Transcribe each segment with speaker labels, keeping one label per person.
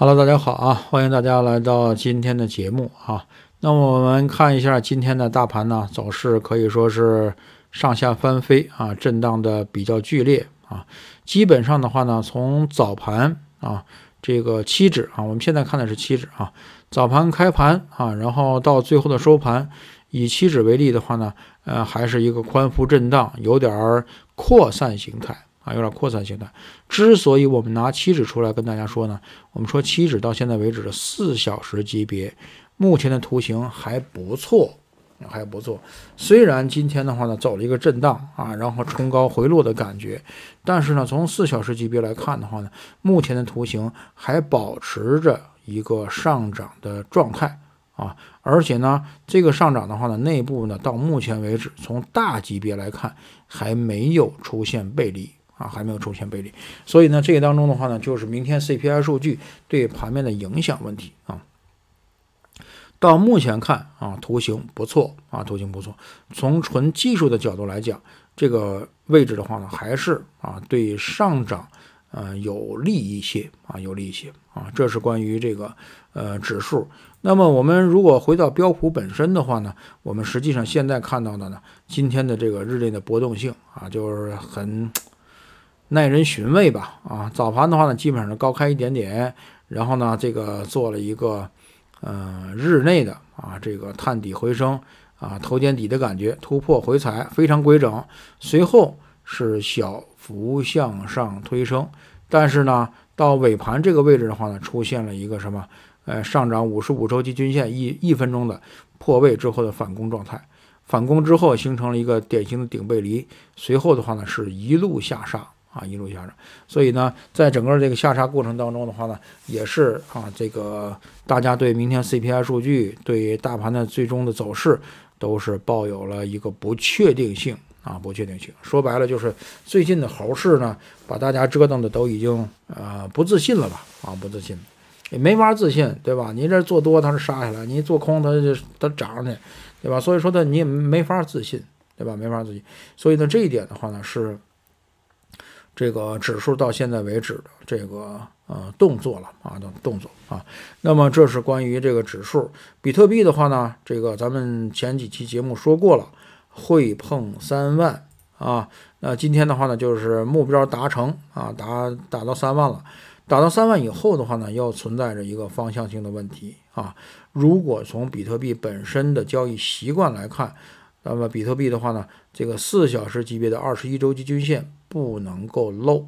Speaker 1: Hello，大家好啊！欢迎大家来到今天的节目啊。那我们看一下今天的大盘呢走势，可以说是上下翻飞啊，震荡的比较剧烈啊。基本上的话呢，从早盘啊，这个期指啊，我们现在看的是期指啊，早盘开盘啊，然后到最后的收盘，以期指为例的话呢，呃，还是一个宽幅震荡，有点儿扩散形态。啊，有点扩散形态。之所以我们拿期指出来跟大家说呢，我们说期指到现在为止的四小时级别，目前的图形还不错，还不错。虽然今天的话呢，走了一个震荡啊，然后冲高回落的感觉，但是呢，从四小时级别来看的话呢，目前的图形还保持着一个上涨的状态啊，而且呢，这个上涨的话呢，内部呢到目前为止，从大级别来看还没有出现背离。啊，还没有出现背离，所以呢，这个当中的话呢，就是明天 CPI 数据对盘面的影响问题啊。到目前看啊，图形不错啊，图形不错。从纯技术的角度来讲，这个位置的话呢，还是啊对上涨呃有利一些啊，有利一些啊。这是关于这个呃指数。那么我们如果回到标普本身的话呢，我们实际上现在看到的呢，今天的这个日内的波动性啊，就是很。耐人寻味吧？啊，早盘的话呢，基本上是高开一点点，然后呢，这个做了一个呃日内的啊这个探底回升啊头肩底的感觉，突破回踩非常规整，随后是小幅向上推升，但是呢，到尾盘这个位置的话呢，出现了一个什么？呃，上涨五十五周期均线一一分钟的破位之后的反攻状态，反攻之后形成了一个典型的顶背离，随后的话呢是一路下杀。啊，一路下着，所以呢，在整个这个下杀过程当中的话呢，也是啊，这个大家对明天 CPI 数据、对大盘的最终的走势，都是抱有了一个不确定性啊，不确定性。说白了，就是最近的猴市呢，把大家折腾的都已经呃不自信了吧？啊，不自信，也没法自信，对吧？你这做多它是杀下来，你做空它就它涨上去，对吧？所以说呢，你也没法自信，对吧？没法自信，所以呢，这一点的话呢是。这个指数到现在为止，这个呃动作了啊的动作啊，那么这是关于这个指数。比特币的话呢，这个咱们前几期节目说过了，会碰三万啊。那今天的话呢，就是目标达成啊，达达到三万了。达到三万以后的话呢，要存在着一个方向性的问题啊。如果从比特币本身的交易习惯来看，那么比特币的话呢，这个四小时级别的二十一周期均线。不能够漏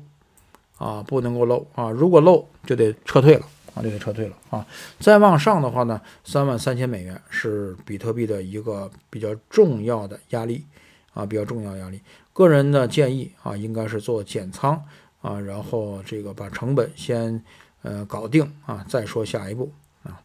Speaker 1: 啊，不能够漏啊！如果漏就得撤退了啊，就得撤退了啊！再往上的话呢，三万三千美元是比特币的一个比较重要的压力啊，比较重要的压力。个人的建议啊，应该是做减仓啊，然后这个把成本先呃搞定啊，再说下一步啊。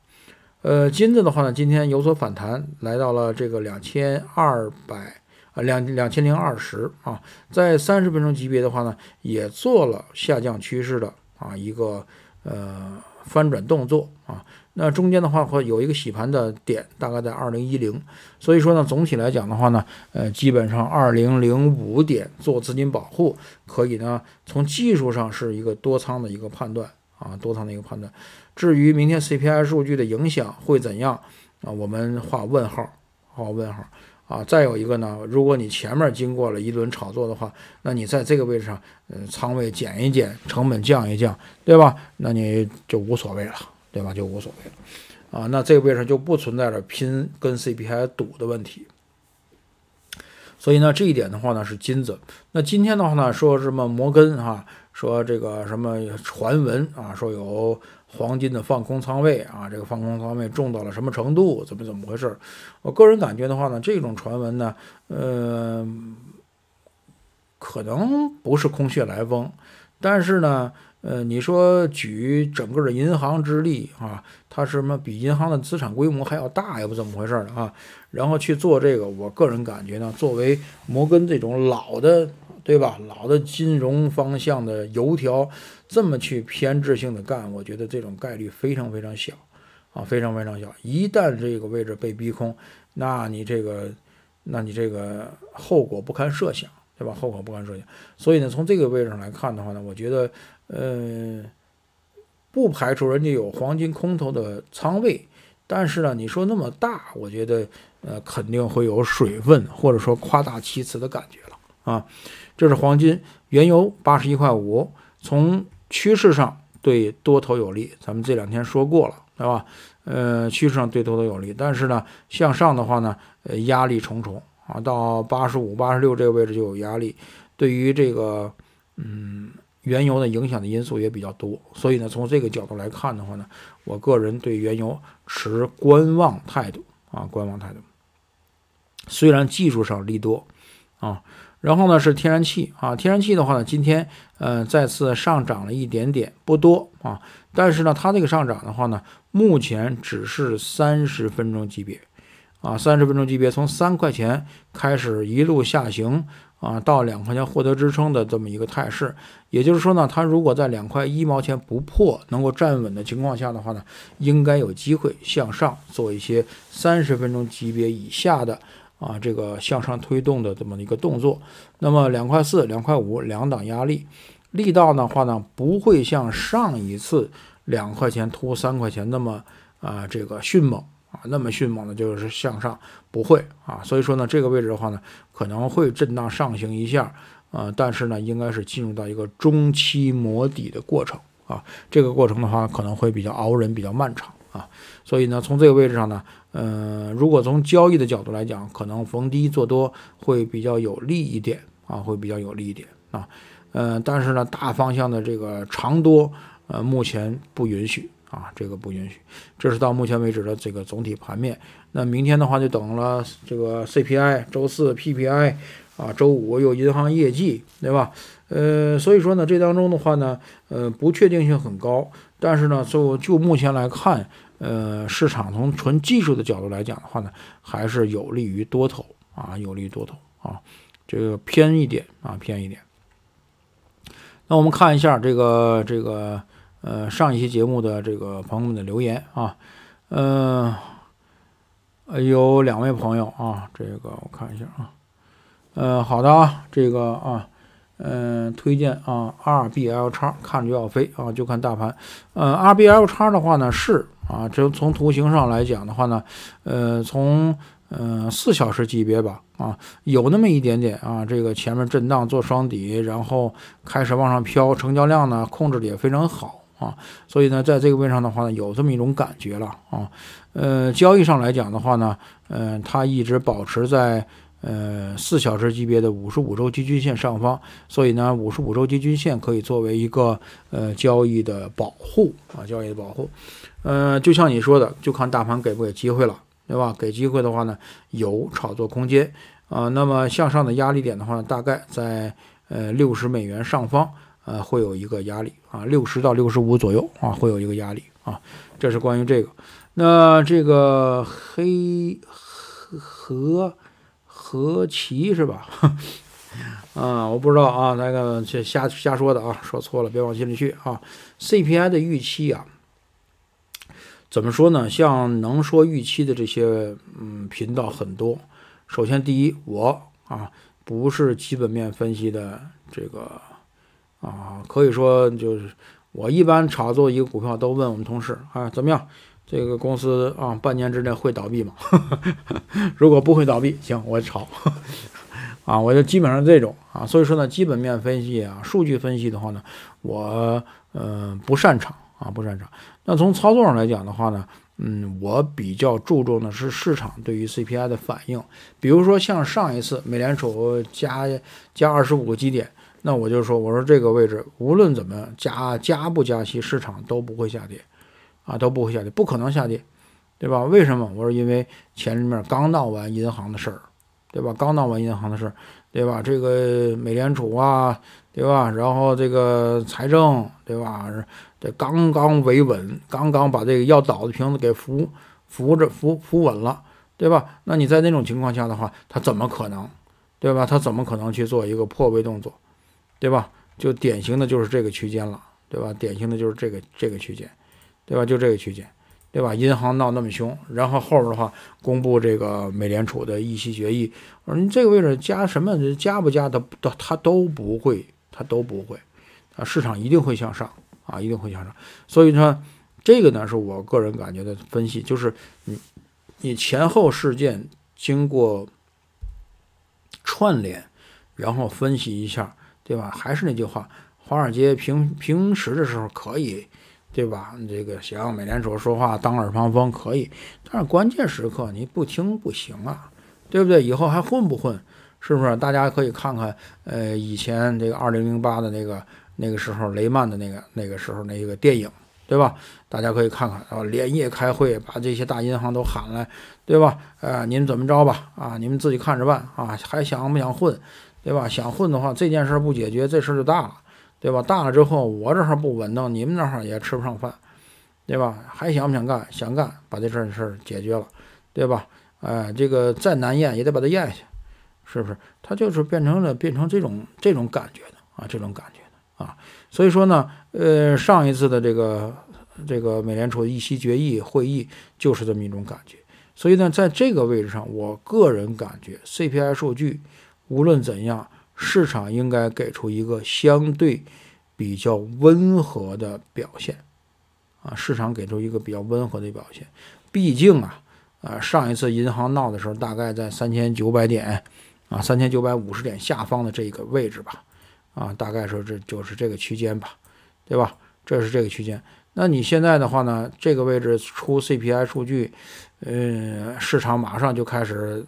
Speaker 1: 呃，金子的话呢，今天有所反弹，来到了这个两千二百。两两千零二十啊，在三十分钟级别的话呢，也做了下降趋势的啊一个呃翻转动作啊。那中间的话会有一个洗盘的点，大概在二零一零。所以说呢，总体来讲的话呢，呃，基本上二零零五点做资金保护可以呢，从技术上是一个多仓的一个判断啊，多仓的一个判断。至于明天 CPI 数据的影响会怎样啊，我们画问号，画问号。啊，再有一个呢，如果你前面经过了一轮炒作的话，那你在这个位置上，嗯，仓位减一减，成本降一降，对吧？那你就无所谓了，对吧？就无所谓了，啊，那这个位置就不存在着拼跟 CP i 赌的问题。所以呢，这一点的话呢是金子。那今天的话呢，说什么摩根啊？说这个什么传闻啊？说有黄金的放空仓位啊？这个放空仓位重到了什么程度？怎么怎么回事？我个人感觉的话呢，这种传闻呢，呃，可能不是空穴来风。但是呢，呃，你说举整个的银行之力啊，它是什么比银行的资产规模还要大，也不怎么回事的啊？然后去做这个，我个人感觉呢，作为摩根这种老的。对吧？老的金融方向的油条这么去偏执性的干，我觉得这种概率非常非常小，啊，非常非常小。一旦这个位置被逼空，那你这个，那你这个后果不堪设想，对吧？后果不堪设想。所以呢，从这个位置上来看的话呢，我觉得，呃，不排除人家有黄金空头的仓位，但是呢，你说那么大，我觉得，呃，肯定会有水分或者说夸大其词的感觉了。啊，这是黄金、原油八十一块五，从趋势上对多头有利。咱们这两天说过了，对吧？呃，趋势上对多头有利，但是呢，向上的话呢，呃，压力重重啊，到八十五、八十六这个位置就有压力。对于这个，嗯，原油的影响的因素也比较多，所以呢，从这个角度来看的话呢，我个人对原油持观望态度啊，观望态度。虽然技术上利多，啊。然后呢是天然气啊，天然气的话呢，今天呃再次上涨了一点点，不多啊。但是呢，它这个上涨的话呢，目前只是三十分钟级别啊，三十分钟级别从三块钱开始一路下行啊，到两块钱获得支撑的这么一个态势。也就是说呢，它如果在两块一毛钱不破，能够站稳的情况下的话呢，应该有机会向上做一些三十分钟级别以下的。啊，这个向上推动的这么一个动作，那么两块四、两块五、两档压力，力道的话呢，不会像上一次两块钱突三块钱那么啊，这个迅猛啊，那么迅猛的就是向上不会啊，所以说呢，这个位置的话呢，可能会震荡上行一下啊，但是呢，应该是进入到一个中期磨底的过程啊，这个过程的话可能会比较熬人，比较漫长。啊，所以呢，从这个位置上呢，呃，如果从交易的角度来讲，可能逢低做多会比较有利一点啊，会比较有利一点啊，呃，但是呢，大方向的这个长多，呃，目前不允许啊，这个不允许，这是到目前为止的这个总体盘面。那明天的话，就等了这个 CPI，周四 PPI，啊，周五有银行业绩，对吧？呃，所以说呢，这当中的话呢，呃，不确定性很高，但是呢，就就目前来看。呃，市场从纯技术的角度来讲的话呢，还是有利于多头啊，有利于多头啊，这个偏一点啊，偏一点。那我们看一下这个这个呃上一期节目的这个朋友们的留言啊，呃，有两位朋友啊，这个我看一下啊，呃，好的啊，这个啊，嗯，推荐啊，RBL 叉看着就要飞啊，就看大盘，呃，RBL 叉的话呢是。啊，这从图形上来讲的话呢，呃，从呃四小时级别吧，啊，有那么一点点啊，这个前面震荡做双底，然后开始往上飘，成交量呢控制的也非常好啊，所以呢，在这个位置上的话呢，有这么一种感觉了啊，呃，交易上来讲的话呢，嗯，它一直保持在。呃，四小时级别的五十五周期均线上方，所以呢，五十五周期均线可以作为一个呃交易的保护啊，交易的保护。呃，就像你说的，就看大盘给不给机会了，对吧？给机会的话呢，有炒作空间啊。那么向上的压力点的话，大概在呃六十美元上方，呃，会有一个压力啊，六十到六十五左右啊，会有一个压力啊。这是关于这个。那这个黑河。何其是吧？啊，我不知道啊，那个这瞎瞎说的啊，说错了，别往心里去啊。CPI 的预期啊，怎么说呢？像能说预期的这些，嗯，频道很多。首先，第一，我啊不是基本面分析的这个啊，可以说就是我一般炒作一个股票都问我们同事啊怎么样。这个公司啊，半年之内会倒闭吗？如果不会倒闭，行，我炒。啊，我就基本上这种啊。所以说呢，基本面分析啊，数据分析的话呢，我呃不擅长啊，不擅长。那从操作上来讲的话呢，嗯，我比较注重的是市场对于 CPI 的反应。比如说像上一次美联储加加二十五个基点，那我就说，我说这个位置无论怎么加加不加息，市场都不会下跌。啊，都不会下跌，不可能下跌，对吧？为什么？我说因为前面刚闹完银行的事儿，对吧？刚闹完银行的事儿，对吧？这个美联储啊，对吧？然后这个财政，对吧？这刚刚维稳，刚刚把这个要倒的瓶子给扶扶着扶扶稳了，对吧？那你在那种情况下的话，他怎么可能，对吧？他怎么可能去做一个破位动作，对吧？就典型的就是这个区间了，对吧？典型的就是这个这个区间。对吧？就这个区间，对吧？银行闹那么凶，然后后边的话公布这个美联储的议息决议，我说你这个位置加什么加不加，它它它都不会，它都不会，啊，市场一定会向上啊，一定会向上。所以说这个呢是我个人感觉的分析，就是你你前后事件经过串联，然后分析一下，对吧？还是那句话，华尔街平平时的时候可以。对吧？这个行，美联储说话当耳旁风可以，但是关键时刻你不听不行啊，对不对？以后还混不混？是不是？大家可以看看，呃，以前这个二零零八的那个那个时候雷曼的那个那个时候那个电影，对吧？大家可以看看啊，连夜开会把这些大银行都喊来，对吧？呃，您怎么着吧？啊，你们自己看着办啊，还想不想混？对吧？想混的话，这件事不解决，这事就大了。对吧？大了之后，我这还不稳当，你们那儿也吃不上饭，对吧？还想不想干？想干，把这事儿事儿解决了，对吧？哎，这个再难咽也得把它咽下，是不是？他就是变成了变成这种这种感觉的啊，这种感觉的啊。所以说呢，呃，上一次的这个这个美联储议息决议会议就是这么一种感觉。所以呢，在这个位置上，我个人感觉 CPI 数据无论怎样。市场应该给出一个相对比较温和的表现，啊，市场给出一个比较温和的表现。毕竟啊，啊，上一次银行闹的时候，大概在三千九百点，啊，三千九百五十点下方的这个位置吧，啊，大概说这就是这个区间吧，对吧？这是这个区间。那你现在的话呢，这个位置出 CPI 数据，嗯，市场马上就开始，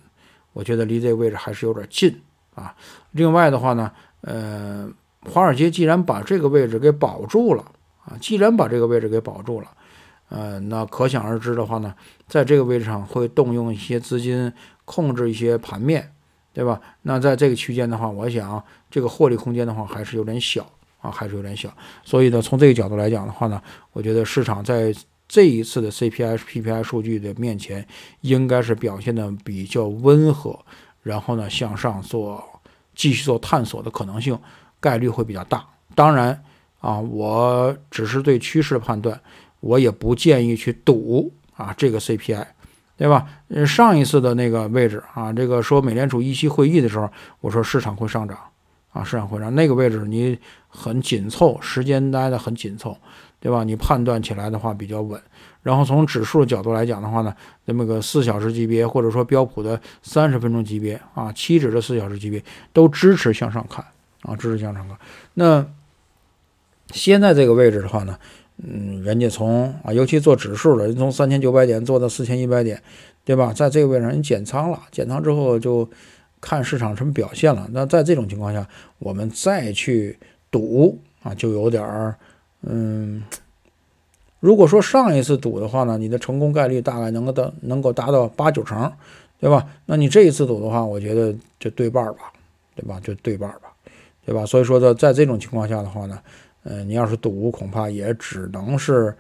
Speaker 1: 我觉得离这个位置还是有点近。啊，另外的话呢，呃，华尔街既然把这个位置给保住了啊，既然把这个位置给保住了，呃，那可想而知的话呢，在这个位置上会动用一些资金控制一些盘面，对吧？那在这个区间的话，我想这个获利空间的话还是有点小啊，还是有点小。所以呢，从这个角度来讲的话呢，我觉得市场在这一次的 CPI、PPI 数据的面前，应该是表现的比较温和。然后呢，向上做，继续做探索的可能性概率会比较大。当然啊，我只是对趋势判断，我也不建议去赌啊这个 CPI，对吧？上一次的那个位置啊，这个说美联储议息会议的时候，我说市场会上涨啊，市场会上那个位置你很紧凑，时间待的很紧凑。对吧？你判断起来的话比较稳，然后从指数角度来讲的话呢，那么个四小时级别或者说标普的三十分钟级别啊，期指的四小时级别都支持向上看啊，支持向上看。那现在这个位置的话呢，嗯，人家从啊，尤其做指数的，人从三千九百点做到四千一百点，对吧？在这个位置人减仓了，减仓之后就看市场什么表现了。那在这种情况下，我们再去赌啊，就有点儿。嗯，如果说上一次赌的话呢，你的成功概率大概能够到能够达到八九成，对吧？那你这一次赌的话，我觉得就对半儿吧，对吧？就对半儿吧，对吧？所以说呢，在这种情况下的话呢，嗯，你要是赌，恐怕也只能是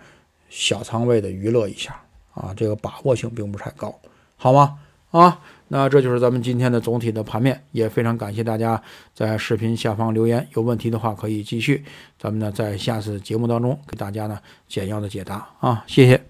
Speaker 1: 小仓位的娱乐一下啊，这个把握性并不是太高，好吗？啊，那这就是咱们今天的总体的盘面，也非常感谢大家在视频下方留言，有问题的话可以继续，咱们呢在下次节目当中给大家呢简要的解答啊，谢谢。